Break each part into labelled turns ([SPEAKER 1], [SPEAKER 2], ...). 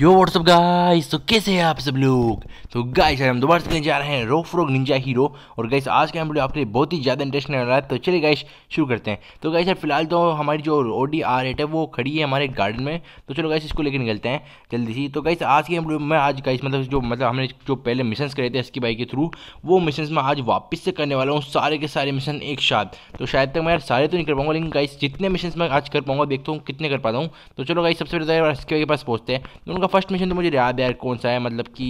[SPEAKER 1] यो WhatsApp guys तो कैसे हैं आप सब लोग तो गाइस हम दोबारा से जा रहे हैं रो फ्रोग निंजा हीरो और गाइस आज का लोग आपके लिए बहुत ही ज़्यादा इंटरेस्टिंग रहा है तो चलिए गाइस शुरू करते हैं तो गाइस यार फिलहाल तो हमारी जो ओडी आर एट है वो खड़ी है हमारे गार्डन में तो चलो गाइस इसको लेकर निकलते हैं जल्दी सी तो गाइस आज के लोग मैं आज गाइस मतलब जो मतलब हमने जो पहले मिशन करे थे इसकी बाइक के थ्रू वो मिशन मैं आज वापस से करने वाला हूँ सारे के सारे मिशन एक साथ तो शायद तक मैं यार सारे तो नहीं कर पाऊँगा लेकिन गाइस जितने मिशन मैं आज कर पाऊँगा देखता हूँ कितने कर पाता हूँ तो चलो गाइस सबसे पहले इसके तो पास पहुँचते हैं तो उनका उनका फर्स्ट मिशन तो मुझे याद है यार कौन सा है मतलब कि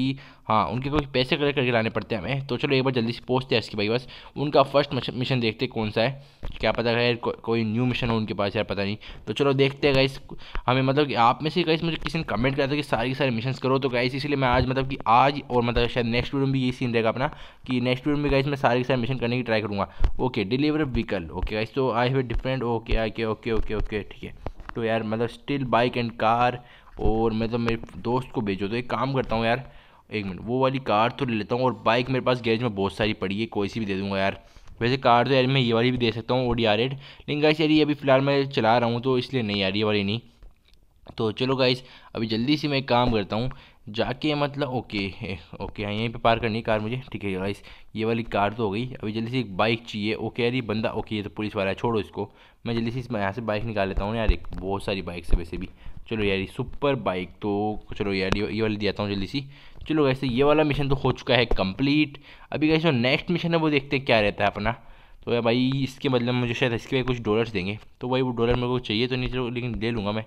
[SPEAKER 1] हाँ उनके कोई पैसे कलेक्ट करके लाने पड़ते हैं हमें तो चलो एक बार जल्दी से पहुँचते हैं इसकी भाई बस उनका फर्स्ट मिशन देखते कौन सा है क्या पता है को, कोई न्यू मिशन हो उनके पास यार पता नहीं तो चलो देखते हैं गाइस हमें मतलब कि आप में से गाइस मुझे किसी ने कमेंट करा था कि सारे के सारे मिशन करो तो गाइस इसलिए मैं आज मतलब कि आज और मतलब शायद नेक्स्ट वीडियो में भी यही सीन रहेगा अपना कि नेक्स्ट वीडियो में गाइस मैं सारे के सारे मिशन करने की ट्राई करूँगा okay deliver vehicle okay guys तो आई हैव डिफरेंट ओके के ओके ओके ओके ठीक है तो यार मतलब स्टिल बाइक एंड कार और मैं तो मेरे दोस्त को भेजो तो एक काम करता हूँ यार एक मिनट वो वाली कार तो ले लेता हूँ और बाइक मेरे पास गैरेज में बहुत सारी पड़ी है कोई सी भी दे दूँगा यार वैसे कार तो यार मैं ये वाली भी दे सकता हूँ ओडी आर एड लेकिन गाइस यार ये अभी फ़िलहाल मैं चला रहा हूँ तो इसलिए नहीं यार ये वाली नहीं तो चलो गाइस अभी जल्दी से मैं एक काम करता हूँ जाके मतलब ओके ओके हाँ यहीं पे पार करनी कार मुझे ठीक है गाइस ये वाली कार तो हो गई अभी जल्दी से एक बाइक चाहिए ओके यार ये बंदा ओके ये तो पुलिस वाला है छोड़ो इसको मैं जल्दी से इसमें यहाँ से बाइक निकाल लेता हूँ यार एक बहुत सारी बाइक है वैसे भी चलो यार ये सुपर बाइक तो चलो यार ये वाली देता हूँ जल्दी सी चलो वैसे ये वाला मिशन तो हो चुका है कम्प्लीट अभी कैसे नेक्स्ट मिशन है वो देखते हैं क्या रहता है अपना तो यार भाई इसके मतलब मुझे शायद इसके कुछ डॉलर्स देंगे तो भाई वो डॉलर मेरे को चाहिए तो नहीं चलो तो लेकिन ले लूँगा मैं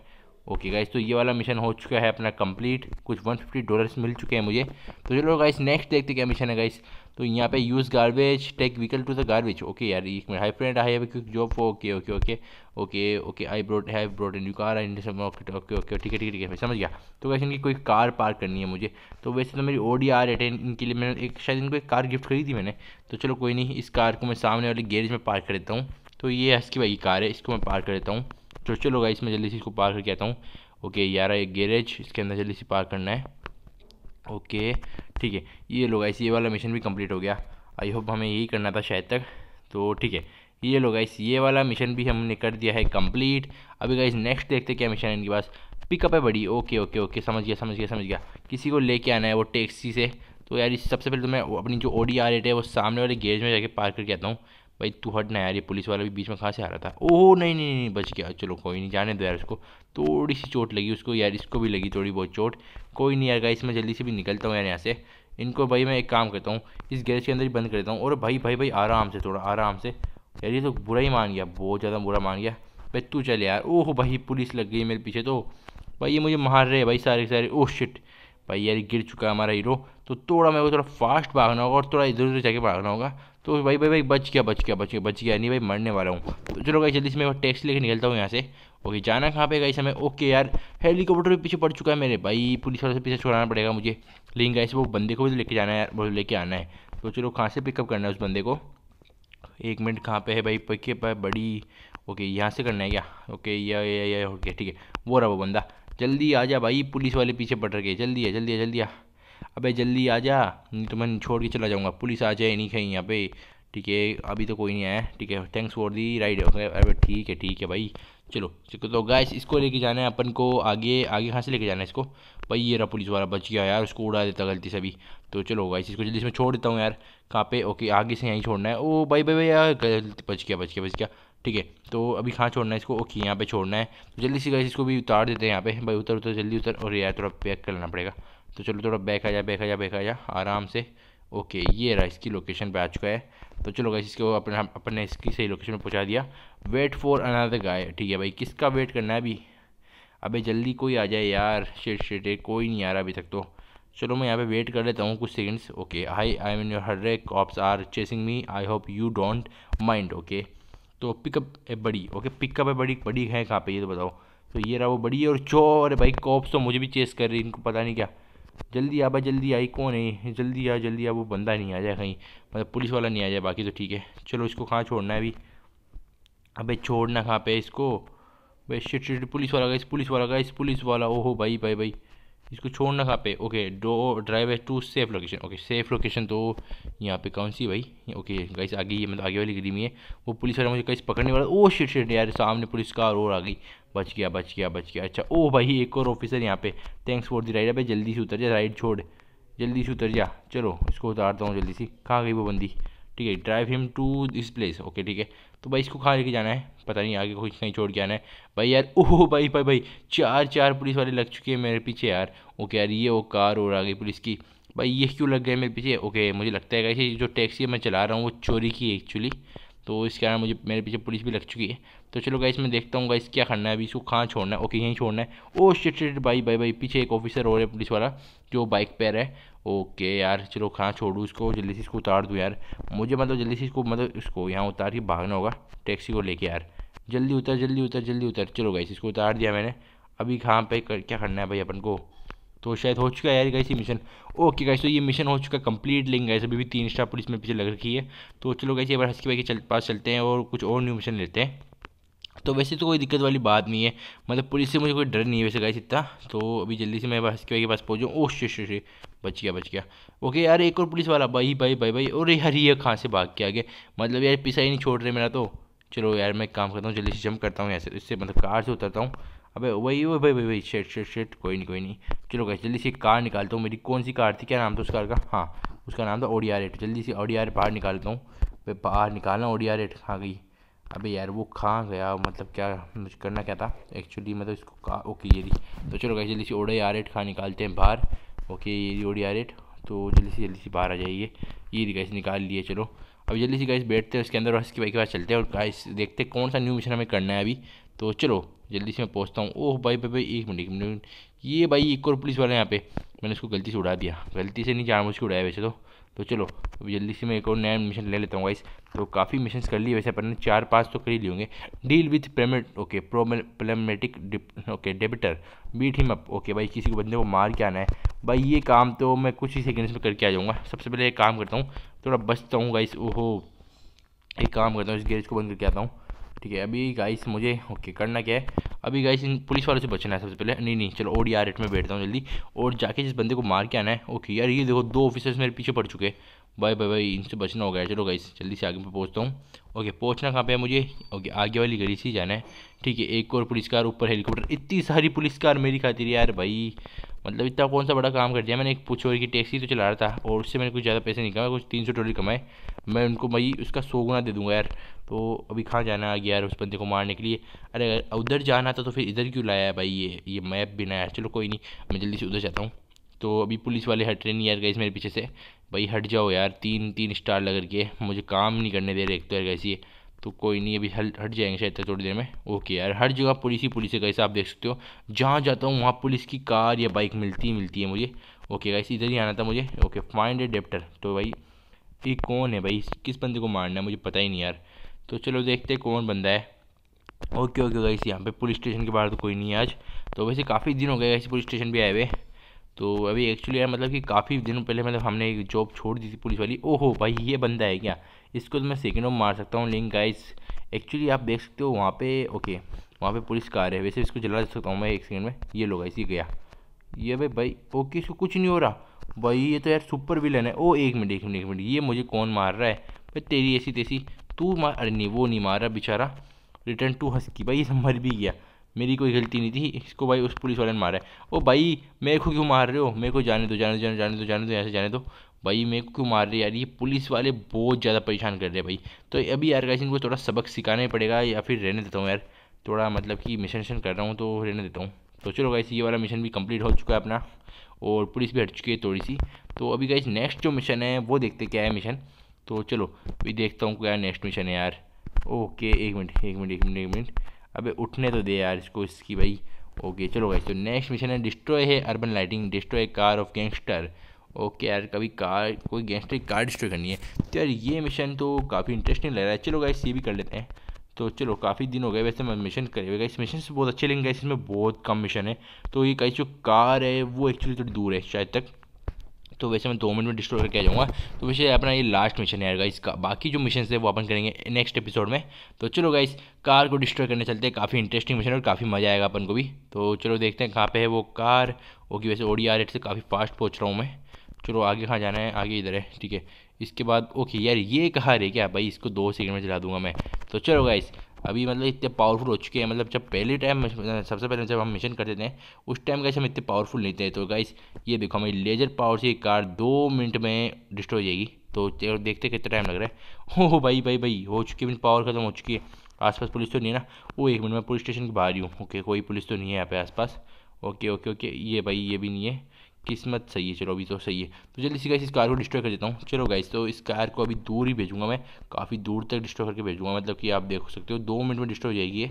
[SPEAKER 1] ओके गाइस तो ये वाला मिशन हो चुका है अपना कंप्लीट कुछ 150 डॉलर्स मिल चुके हैं मुझे तो चलो गाइस नेक्स्ट देखते क्या मिशन है गाइस तो यहाँ पे use garbage take vehicle to the garbage okay यार एक मिनट हाई फ्रेंड आई है job okay okay okay okay okay I ब्रोड हाई ब्रोड in you car and okay okay okay ठीक है ठीक है ठीक है मैं समझ गया तो वैसे इनकी कोई कार पार्क करनी है मुझे तो वैसे तो मेरी ओडी आ आर एट इनके लिए मैंने एक शायद इनको एक कार गिफ्ट करी थी मैंने तो चलो कोई नहीं इस कार को मैं सामने वाले गैरेज में पार्क कर देता हूँ तो ये की भाई कार है इसको मैं पार्क कर देता हूँ तो चलो गाइस मैं जल्दी से इसको पार करके आता हूँ ओके यार ये गैरेज इसके अंदर जल्दी से पार करना है ओके ठीक है ये लोग गाइस ये वाला मिशन भी कंप्लीट हो गया आई होप हमें यही करना था शायद तक तो ठीक है ये लोग गाइस ये वाला मिशन भी हमने कर दिया है कंप्लीट अभी गाइस नेक्स्ट देखते क्या मिशन है इनके पास पिकअप है बड़ी ओके ओके ओके समझ गया समझ गया समझ गया किसी को लेके आना है वो टैक्सी से तो यार सबसे पहले तो मैं अपनी जो ओडी आ रेट है वो सामने वाले गैरेज में जाके पार करके आता हूँ भाई तू हट ना यार ये पुलिस वाला भी बीच में कहाँ से आ रहा था ओह नहीं नहीं नहीं बच गया चलो कोई नहीं जाने दो यार उसको थोड़ी सी चोट लगी उसको यार इसको भी लगी थोड़ी बहुत चोट कोई नहीं यार गाइस मैं जल्दी से भी निकलता हूँ यार यहाँ से इनको भाई मैं एक काम करता हूँ इस गैरेज के अंदर ही बंद कर देता हूँ और भाई भाई भाई आराम से थोड़ा आराम से यार ये तो बुरा ही मान गया बहुत ज़्यादा बुरा मान गया भाई तू चल यार ओह भाई पुलिस लग गई मेरे पीछे तो भाई ये मुझे मार रहे भाई सारे सारे ओ शिट भाई यार गिर चुका है हमारा हीरो तो थोड़ा मेरे को थोड़ा फास्ट भागना होगा और थोड़ा इधर उधर जाके भागना होगा तो भाई भाई भाई बच गया बच गया बच गया बच गया नहीं भाई मरने वाला हूँ तो चलो गई जल्दी से मैं टैक्सी लेके निकलता हूँ यहाँ से ओके जाना कहाँ पे गई समय ओके यार हेलीकॉप्टर भी पीछे पड़ चुका है मेरे भाई पुलिस वाले से पीछे छोड़ाना पड़ेगा मुझे लेकिन गए वो बंदे को भी तो लेके जाना है यार वो लेके आना है तो चलो कहाँ से पिकअप करना है उस बंदे को एक मिनट कहाँ पे है भाई पके पाए बड़ी ओके यहाँ से करना है क्या ओके या ओके ठीक है वो रहा वो बंदा जल्दी आ जा भाई पुलिस वाले पीछे पड़ रखे जल्दी है जल्दी है जल्दी आ अबे जल्दी आ जा नहीं तो मैं छोड़ के चला जाऊँगा पुलिस आ जाए नहीं कहीं यहाँ पे ठीक है अभी तो कोई नहीं आया ठीक है थैंक्स फॉर दी राइड अरे ठीक है ठीक है भाई चलो तो गैस इसको लेके जाना है अपन को आगे आगे कहाँ से लेके जाना है इसको भाई ये रहा पुलिस वाला बच गया यार उसको उड़ा देता गलती से अभी तो चलो गैस इसको जल्दी इसमें छोड़ देता हूँ यार कहाँ पे ओके आगे से यहीं छोड़ना है ओ भाई भाई भाई यार गलती बच गया बच गया बच गया ठीक है तो अभी कहाँ छोड़ना है इसको ओके यहाँ पे छोड़ना है तो जल्दी से गैस इसको भी उतार देते हैं यहाँ पे भाई उतर उतर जल्दी उतर और यार थोड़ा पैक करना पड़ेगा तो चलो थोड़ा बैक आ जा बैक आ जा बैक आ जा आराम से ओके ये रहा इसकी लोकेशन पे आ चुका है तो चलो गाइस इसको अपने अपने इसकी सही लोकेशन पे पहुंचा दिया वेट फॉर अनदर गाय ठीक है भाई किसका वेट करना है अभी अबे जल्दी कोई आ जाए यार शेट शेट कोई नहीं आ रहा अभी तक तो चलो मैं यहाँ पे वेट कर लेता हूँ कुछ seconds okay I I mean your her cops are chasing me I hope you don't mind okay तो pickup a buddy okay pickup है बड़ी बड़ी है कहाँ पे ये तो बताओ तो ये रहा वो बड़ी है और चो अरे भाई कॉप्स तो मुझे भी चेस कर रही इनको पता नहीं क्या जल्दी आ भाई जल्दी आई कौन है जल्दी आ जल्दी आ वो बंदा नहीं आ जाए कहीं मतलब पुलिस वाला नहीं आ जाए बाकी तो ठीक है चलो इसको कहाँ छोड़ना है अभी अबे छोड़ना कहाँ पे इसको भाई शिट शिट पुलिस वाला गई पुलिस वाला गई पुलिस वाला ओहो भाई भाई भाई इसको छोड़ना कहाँ पे ओके डो drive to safe location okay safe location तो यहाँ पे कौन सी भाई ओके गाइस आगे ये मतलब आगे वाली गली में है वो पुलिस वाला मुझे कैसे पकड़ने वाला ओ शिट शिट यार सामने पुलिस कार और आ गई बच गया बच गया बच गया अच्छा ओ oh, भाई एक और ऑफिसर यहाँ पे थैंक्स फॉर दी राइड भाई जल्दी से उतर जा राइड छोड़ जल्दी से उतर जा चलो इसको उतारता हूँ जल्दी से कहाँ गई वो बंदी ठीक है drive him to this place okay ठीक है तो भाई इसको खा लेके जाना है पता नहीं आगे कुछ कहीं छोड़ के आना है भाई यार ओह भाई भाई भाई चार चार पुलिस वाले लग चुके हैं मेरे पीछे यार ओके यार ये वो कार और आगे पुलिस की भाई ये क्यों लग गए मेरे पीछे ओके मुझे लगता है कैसे जो टैक्सी मैं चला रहा हूँ वो चोरी की एक्चुअली तो इसके कारण मुझे मेरे पीछे पुलिस भी लग चुकी है तो चलो गाइस मैं देखता हूँ गाइस क्या करना है अभी इसको कहाँ छोड़ना है ओके यहीं छोड़ना है ओ शिट शिट भाई भाई भाई पीछे एक ऑफिसर और है पुलिस वाला जो बाइक पर है ओके यार चलो कहाँ छोड़ू इसको जल्दी से इसको उतार दूँ यार मुझे मतलब जल्दी से इसको मतलब इसको यहाँ उतार के भागना होगा टैक्सी को लेके यार जल्दी उतर जल्दी उतर जल्दी उतर चलो गाइस इसको उतार दिया मैंने अभी कहाँ पे कर, क्या करना है भाई अपन को तो शायद हो चुका है यार गाइस ये मिशन ओके गाइस तो ये मिशन हो चुका कंप्लीट लिंक गाइस अभी भी तीन स्टार पुलिस में पीछे लग रखी है तो चलो गाइस ये बार हंस के भाई के चल, पास चलते हैं और कुछ और न्यू मिशन लेते हैं तो वैसे तो कोई दिक्कत वाली बात नहीं है मतलब पुलिस से मुझे कोई डर नहीं है वैसे गाइस इतना तो अभी जल्दी से मैं हंस के भाई के पास पहुँचूँ ओ शे शे बच गया बच गया ओके यार एक और पुलिस वाला भाई भाई भाई भाई और यार ये कहाँ से भाग के आगे मतलब यार पीछा ही नहीं छोड़ रहे मेरा तो चलो यार मैं काम करता हूँ जल्दी से जम करता हूँ यहाँ इससे मतलब कार से उतरता हूँ अबे वही वही भाई भाई शेट शेट शेट कोई नहीं कोई नहीं चलो गाइस जल्दी से कार निकालता हूँ मेरी कौन सी कार थी क्या नाम था उस कार का हाँ उसका नाम था ओडिया रेट जल्दी से ओडिया रेट बाहर निकालता हूँ भाई बाहर निकालना ओडिया रेट कहाँ गई अबे यार वो कहाँ गया मतलब क्या मुझे करना क्या था एक्चुअली मतलब इसको कहा ओके ये दी तो चलो गई जल्दी से ओडिया रेट कहाँ निकालते हैं बाहर ओके ये ओडिया रेट तो जल्दी से जल्दी से बाहर आ जाइए ये दी गाइस निकाल लिए चलो अब जल्दी से गाइस बैठते हैं उसके अंदर और हंस के के पास चलते हैं और गाइस देखते हैं कौन सा न्यू मिशन हमें करना है अभी तो चलो जल्दी से मैं पहुँचता हूँ ओह भाई भाई भाई एक मिनट एक मिनट ये भाई एक और पुलिस वाला यहाँ पे मैंने इसको गलती से उड़ा दिया गलती से नहीं जान मुझे उड़ाया वैसे तो तो चलो अभी जल्दी से मैं एक और नया मिशन ले लेता हूँ गाइस तो काफ़ी मिशन कर लिए वैसे अपने चार पाँच तो कर ही लिए होंगे डील विथ पेमेंट ओके प्रोमेटिक ओके डेबिटर बीट हिम अप ओके भाई किसी को बंदे को मार के आना है भाई ये काम तो मैं कुछ ही सेकेंड्स में करके आ जाऊँगा सबसे पहले एक काम करता हूँ थोड़ा बचता हूँ गाइस ओहो एक काम करता हूँ इस गैरेज को बंद करके आता हूँ ठीक है अभी गाइस मुझे ओके करना क्या है अभी गाइस इन पुलिस वालों से बचना है सबसे पहले नहीं नहीं चलो ओडी आर एट में बैठता हूँ जल्दी और जाके जिस बंदे को मार के आना है ओके यार ये देखो दो ऑफिसर्स मेरे पीछे पड़ चुके हैं भाई भाई भाई इनसे बचना होगा चलो गाइस जल्दी से आगे मैं पहुँचता हूँ ओके पहुँचना कहाँ पे है मुझे ओके आगे वाली गली से ही जाना है ठीक है एक और पुलिस कार ऊपर हेलीकॉप्टर इतनी सारी पुलिस कार मेरी खातिर यार भाई मतलब इतना कौन सा बड़ा काम कर दिया मैंने एक पूछो की टैक्सी तो चला रहा था और उससे मैंने कुछ ज़्यादा पैसे नहीं कमाए कुछ तीन सौ डॉलर कमाए मैं उनको भाई उसका सौ गुना दे दूँगा यार तो अभी कहाँ जाना आ गया यार उस बंदे को मारने के लिए अरे उधर जाना था तो फिर इधर क्यों लाया भाई ये ये मैप ना यार चलो कोई नहीं मैं जल्दी से उधर जाता हूँ तो अभी पुलिस वाले हट रहे नहीं यार गए मेरे पीछे से भाई हट जाओ यार तीन तीन स्टार लग के मुझे काम नहीं करने दे रहे एक तो यार गैस तो कोई नहीं अभी हट हट जाएंगे शायद तो थोड़ी देर में ओके यार हर जगह पुलिस ही पुलिस है कैसे आप देख सकते हो जहाँ जाता हूँ वहाँ पुलिस की कार या बाइक मिलती ही मिलती है मुझे ओके गाइस इधर ही आना था मुझे ओके फाइंड ए डेप्टर तो भाई ये कौन है भाई किस बंदे को मारना है मुझे पता ही नहीं यार तो चलो देखते हैं कौन बंदा है ओके ओके गाइस यहाँ पे पुलिस स्टेशन के बाहर तो कोई नहीं है आज तो वैसे काफ़ी दिन हो गए ऐसे पुलिस स्टेशन भी आए हुए तो अभी एक्चुअली यार मतलब कि काफ़ी दिनों पहले मतलब हमने एक जॉब छोड़ दी थी पुलिस वाली ओहो भाई ये बंदा है क्या इसको तो मैं सेकेंड में मार सकता हूँ लिंक गाइस एक्चुअली आप देख सकते हो वहाँ पे ओके वहाँ पे पुलिस कार है वैसे इसको जला सकता हूँ मैं एक सेकेंड में ये लोग ऐसे गया ये भाई भाई ओके इसको कुछ नहीं हो रहा भाई ये तो यार सुपर विलन है ओ एक मिनट एक मिनट एक मिनट ये मुझे कौन मार रहा है भाई तेरी ऐसी तैसी तू मार अरे नहीं वो नहीं मार रहा बेचारा रिटर्न टू हंस की भाई ये मर भी गया मेरी कोई गलती नहीं थी इसको भाई उस पुलिस वाले ने मारा है ओ भाई मेरे को क्यों मार रहे हो मेरे को जाने दो जाने दो जाने जाने दो जाने दो ऐसे जाने दो भाई मेरे को क्यों मार रहे यार ये पुलिस वाले बहुत ज़्यादा परेशान कर रहे हैं भाई तो अभी यार गाइस इनको थोड़ा सबक सिखाना ही पड़ेगा या फिर रहने देता हूँ यार थोड़ा मतलब कि मिशन शन कर रहा हूँ तो रहने देता हूँ तो चलो गाइस ये वाला मिशन भी कंप्लीट हो चुका है अपना और पुलिस भी हट चुकी है थोड़ी सी तो अभी गाइस नेक्स्ट जो मिशन है वो देखते क्या है मिशन तो चलो अभी देखता हूँ क्या नेक्स्ट मिशन है यार ओके एक मिनट एक मिनट एक मिनट एक मिनट अबे उठने तो दे यार इसको इसकी भाई ओके चलो भाई तो नेक्स्ट मिशन है डिस्ट्रॉय है urban lighting destroy car of gangster okay यार कभी कार कोई गैंगस्टर की कार डिस्ट्रॉय करनी है तो यार ये मिशन तो काफ़ी इंटरेस्टिंग लग रहा है चलो गाइस ये भी कर लेते हैं तो चलो काफ़ी दिन हो गए वैसे मैं मिशन करे इस मिशन से बहुत अच्छे लेंगे इसमें बहुत कम मिशन है तो ये कहीं जो कार है वो एक्चुअली थोड़ी दूर है शायद तक तो वैसे मैं दो मिनट में डिस्ट्रॉय करके आ जाऊँगा तो वैसे अपना ये लास्ट मिशन है इसका गाइस का बाकी जो मिशन है वो अपन करेंगे नेक्स्ट एपिसोड में तो चलो गाइस कार को डिस्ट्रॉय करने चलते हैं काफ़ी इंटरेस्टिंग मिशन है और काफ़ी मज़ा आएगा अपन को भी तो चलो देखते हैं कहाँ पर है वो कार कि वैसे ओडी आर से काफ़ी फास्ट पहुँच रहा हूँ मैं चलो आगे कहाँ जाना है आगे इधर है ठीक है इसके बाद ओके यार ये कहा रे क्या भाई इसको दो सेकंड में चला दूंगा मैं तो चलो गाइस अभी मतलब इतने पावरफुल हो चुके हैं मतलब जब पहले टाइम सबसे पहले जब हम मिशन करते थे उस टाइम गाइस हम इतने पावरफुल नहीं थे तो गाइस ये देखो हमारी लेजर पावर से कार दो मिनट में डिस्ट्रॉय हो जाएगी तो देखते कितना टाइम लग रहा है हो भाई भाई भाई हो चुकी है पावर ख़त्म हो चुकी है आसपास पुलिस तो नहीं है ना वो एक मिनट में पुलिस स्टेशन के बाहर ही हूँ ओके कोई पुलिस तो नहीं है यहाँ पे आसपास ओके ओके ओके ये भाई ये भी नहीं है किस्मत सही है चलो अभी तो सही है तो जल्दी सी गाइस इस कार को डिस्ट्रॉय कर देता हूँ चलो गाइस तो इस कार को अभी दूर ही भेजूंगा मैं काफ़ी दूर तक डिस्ट्रॉय करके भेजूंगा मतलब कि आप देख सकते हो दो मिनट में डिस्ट्रॉय हो जाएगी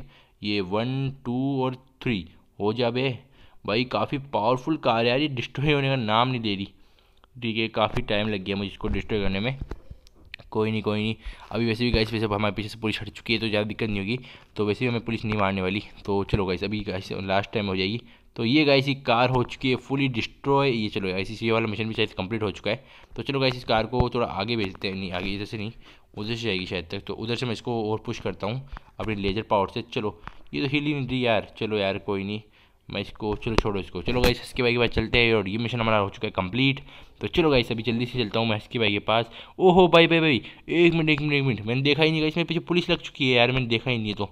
[SPEAKER 1] ये वन टू और थ्री हो जा बे भाई काफ़ी पावरफुल कार है यार ये डिस्ट्रॉय होने का नाम नहीं दे रही ठीक है काफ़ी टाइम लग गया मुझे इसको डिस्ट्रॉय करने में कोई नहीं कोई नहीं अभी वैसे भी गाइस वैसे हमारे पीछे से पुलिस हट चुकी है तो ज़्यादा दिक्कत नहीं होगी तो वैसे भी हमें पुलिस नहीं मारने वाली तो चलो गाइस अभी गाइस लास्ट टाइम हो जाएगी तो ये गाइस सी कार हो चुकी है फुली डिस्ट्रॉय ये चलो गाइस ये वाला मिशन भी शायद कंप्लीट हो चुका है तो चलो गाइस इस कार को थोड़ा आगे भेजते हैं नहीं आगे इधर से नहीं उधर से जाएगी शायद तक तो उधर से मैं इसको और पुश करता हूँ अपने लेजर पावर से चलो ये तो हिल ही नहीं रही यार चलो यार कोई नहीं मैं इसको चलो छोड़ो इसको चलो गाइस इसके भाई के पास चलते हैं और ये मिशन हमारा हो चुका है कंप्लीट तो चलो गाइस अभी जल्दी से चलता हूँ मैं इसके भाई के पास ओहो भाई भाई भाई एक मिनट एक मिनट एक मिनट मैंने देखा ही नहीं गाइस मेरे पीछे पुलिस लग चुकी है यार मैंने देखा ही नहीं तो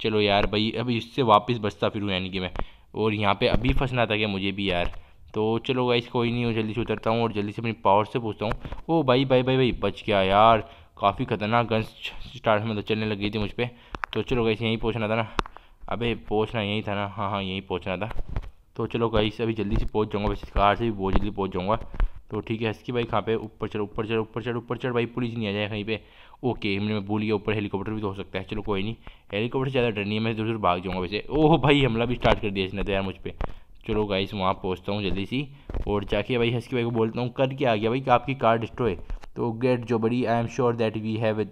[SPEAKER 1] चलो यार भाई अभी इससे वापस बचता फिर यानी कि मैं और यहाँ पे अभी फंसना था क्या मुझे भी यार तो चलो गाइस कोई नहीं हो जल्दी से उतरता हूँ और जल्दी से अपनी पावर से पूछता हूँ ओ भाई भाई भाई भाई बच गया यार काफ़ी खतरनाक गन्स स्टार्ट में तो चलने लगी थी मुझ पर तो चलो गाइस यहीं पहुँचना था ना अबे पहुँचना यहीं था ना हाँ हाँ यहीं पहुँचना था तो चलो गाइस अभी जल्दी से पहुँच जाऊँगा वैसे कार से भी बहुत जल्दी पहुँच जाऊँगा तो ठीक है हंसकी भाई कहाँ पे ऊपर चढ़ ऊपर चढ़ ऊपर चढ़ ऊपर चढ़ भाई पुलिस नहीं आ जाए कहीं पे ओके हमने मैं भूल गया ऊपर हेलीकॉप्टर भी तो हो सकता है चलो कोई नहीं हेलीकॉप्टर ज़्यादा डर नहीं है मैं दूर दूर भाग जाऊँगा वैसे ओह भाई हमला भी स्टार्ट कर दिया इसने तो यार मुझ पर चलो गाइस वहाँ पहुँचता हूँ जल्दी सी और जाके भाई हंसकी भाई को बोलता हूँ करके आ गया भाई कि आपकी कार डिस्ट्रॉय तो गेट जो buddy I am sure that we have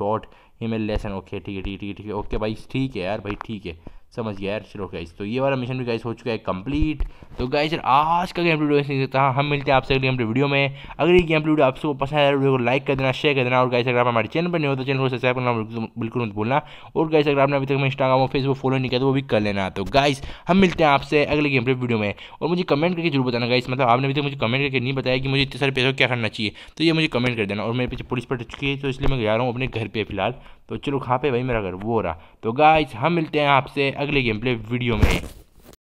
[SPEAKER 1] taught him एल लेसन ओके ठीक है ठीक है ठीक है ओके भाई ठीक है यार भाई ठीक है समझ गया यार चलो गाइज तो ये वाला मिशन भी गाइज हो चुका है कंप्लीट तो गाइज आज का गेम वीडियो नहीं देता हम मिलते हैं आपसे अगले गेम वीडियो में अगर ये गेम वीडियो आपको पसंद आया वीडियो को लाइक कर देना शेयर कर देना और गाइस अगर आप हमारे चैनल पर नहीं हो तो चैनल को सब्सक्राइब करना बिल्कुल मत भूलना और गाइस अगर आपने अभी तक मैं इंस्टाग्राम और फेसबुक फॉलो नहीं किया तो वो भी कर लेना तो गाइज हम मिलते हैं आपसे अगले गेम वीडियो में और मुझे कमेंट करके जरूर बताना गाइस मतलब आपने अभी तक मुझे कमेंट करके नहीं बताया कि मुझे इतने सारे पैसों क्या करना चाहिए तो ये मुझे कमेंट कर देना और मेरे पीछे पुलिस पट टच है तो इसलिए मैं जा रहा हूँ अपने घर पर फिलहाल तो चलो खा पे भाई मेरा घर वो रहा तो गाइस हम मिलते हैं आपसे अगले गेम प्ले वीडियो में